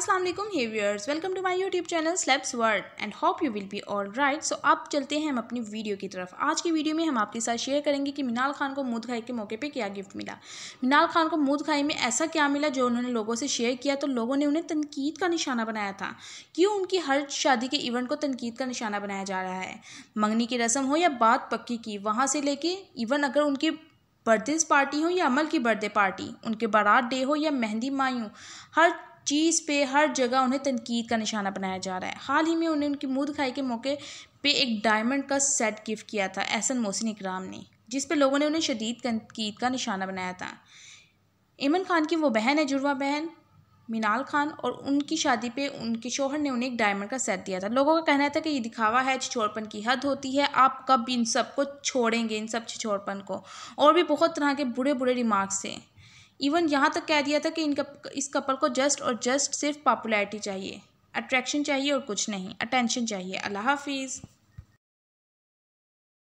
असलम वालेकुम hey viewers welcome to my YouTube channel slaps world and hope you will be all right so अब चलते हैं हम अपनी वीडियो की तरफ आज की वीडियो में हम आपके साथ शेयर करेंगे कि मीनाल खान को मूद खाई के मौके पे क्या गिफ्ट मिला मीनाल खान को मूद खाई में ऐसा क्या मिला जो उन्होंने लोगों से शेयर किया तो लोगों ने उन्हें तनकीद का निशाना बनाया था क्यों उनकी हर शादी के इवेंट को तनकीद का निशाना बनाया जा रहा है मंगनी की रस्म हो या बात पक्की की वहाँ से लेके इवन अगर उनके बर्थडेज पार्टी हो या अमल की बर्थडे पार्टी उनके बारात डे हो या मेहंदी माई हर चीज़ पे हर जगह उन्हें तनकीद का निशाना बनाया जा रहा है हाल ही में उन्हें उनकी मुँह दिखाई के मौके पे एक डायमंड का सेट गिफ्ट किया था एहसन मोहसिन इकराम ने जिस पर लोगों ने उन्हें शदीद तनकीद का निशाना बनाया था इमन खान की वो बहन है जुड़वा बहन मीनाल खान और उनकी शादी पे उनके शोहर ने उन्हें एक डायमंड का सेट दिया था लोगों का कहना था कि ये दिखावा है छिछोड़पन की हद होती है आप कब इन सब को छोड़ेंगे इन सब छिछोड़पन को और भी बहुत तरह के बुरे बुरे रिमार्क्स थे इवन यहाँ तक कह दिया था कि इनका इस कपल को जस्ट और जस्ट सिर्फ पॉपुलैरिटी चाहिए अट्रैक्शन चाहिए और कुछ नहीं अटेंशन चाहिए अल्लाह हाफिज़